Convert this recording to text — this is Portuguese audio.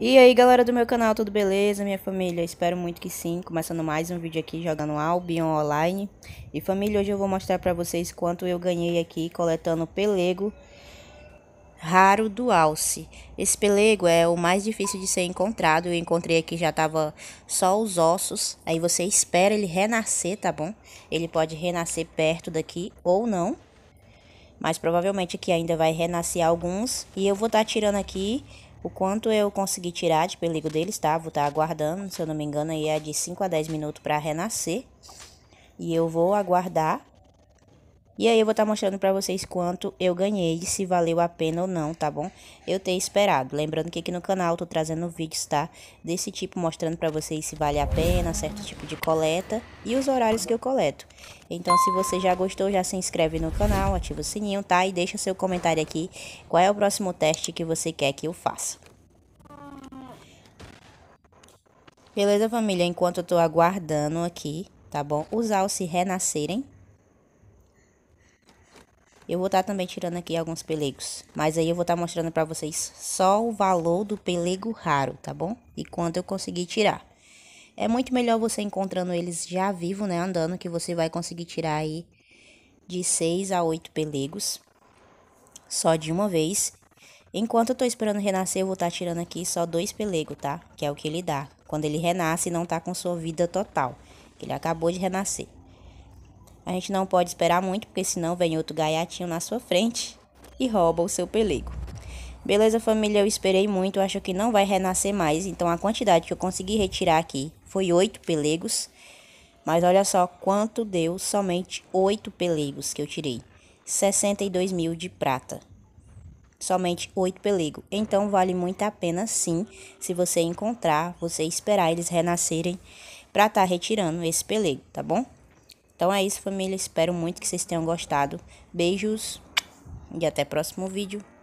E aí galera do meu canal, tudo beleza? Minha família, espero muito que sim. Começando mais um vídeo aqui jogando Albion Online. E família, hoje eu vou mostrar pra vocês quanto eu ganhei aqui coletando pelego raro do alce. Esse pelego é o mais difícil de ser encontrado. Eu encontrei aqui, já tava só os ossos. Aí você espera ele renascer, tá bom? Ele pode renascer perto daqui ou não. Mas provavelmente aqui ainda vai renascer alguns. E eu vou estar tá tirando aqui o quanto eu consegui tirar de perigo deles, tá? Vou estar tá aguardando, se eu não me engano, aí é de 5 a 10 minutos para renascer. E eu vou aguardar e aí eu vou estar tá mostrando para vocês quanto eu ganhei, se valeu a pena ou não, tá bom? Eu ter esperado. Lembrando que aqui no canal eu tô trazendo vídeos, tá? Desse tipo, mostrando para vocês se vale a pena, certo tipo de coleta e os horários que eu coleto. Então se você já gostou, já se inscreve no canal, ativa o sininho, tá? E deixa seu comentário aqui qual é o próximo teste que você quer que eu faça. Beleza, família? Enquanto eu tô aguardando aqui, tá bom? Os se renascerem, eu vou estar tá também tirando aqui alguns pelegos, mas aí eu vou estar tá mostrando para vocês só o valor do pelego raro, tá bom? E quanto eu consegui tirar. É muito melhor você encontrando eles já vivo, né, andando, que você vai conseguir tirar aí de 6 a 8 pelegos só de uma vez. Enquanto eu tô esperando renascer, eu vou estar tá tirando aqui só dois pelegos, tá? Que é o que ele dá. Quando ele renasce, não tá com sua vida total. Ele acabou de renascer. A gente não pode esperar muito, porque senão vem outro gaiatinho na sua frente e rouba o seu pelego. Beleza, família, eu esperei muito, acho que não vai renascer mais, então a quantidade que eu consegui retirar aqui foi oito pelegos. Mas olha só quanto deu somente oito pelegos que eu tirei. 62 mil de prata. Somente oito pelegos. Então vale muito a pena sim, se você encontrar, você esperar eles renascerem para estar tá retirando esse pelego, tá bom? Então é isso, família. Espero muito que vocês tenham gostado. Beijos e até o próximo vídeo.